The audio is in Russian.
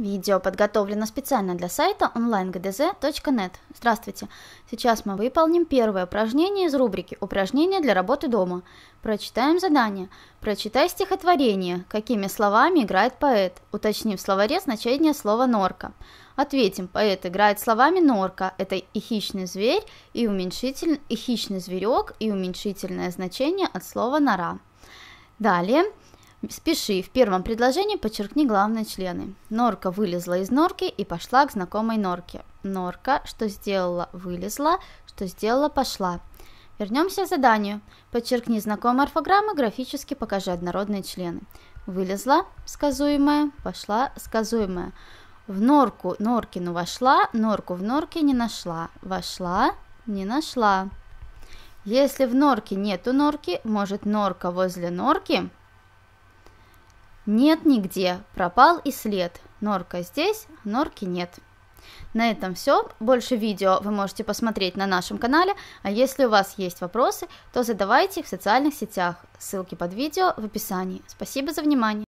Видео подготовлено специально для сайта online.gdz.net. Здравствуйте! Сейчас мы выполним первое упражнение из рубрики «Упражнения для работы дома». Прочитаем задание. Прочитай стихотворение, какими словами играет поэт, уточнив в словаре значение слова «норка». Ответим, поэт играет словами «норка». Это и хищный зверь, и, уменьшитель... и хищный зверек, и уменьшительное значение от слова «нора». Далее Спеши, в первом предложении подчеркни главные члены. Норка вылезла из норки и пошла к знакомой норке. Норка, что сделала, вылезла, что сделала, пошла. Вернемся к заданию. Подчеркни знакомые орфограммы, графически покажи однородные члены. Вылезла, сказуемая, пошла, сказуемая. В норку Норкину вошла, норку в норке не нашла. Вошла, не нашла. Если в норке нету норки, может норка возле норки – нет нигде, пропал и след. Норка здесь, норки нет. На этом все. Больше видео вы можете посмотреть на нашем канале, а если у вас есть вопросы, то задавайте их в социальных сетях. Ссылки под видео в описании. Спасибо за внимание.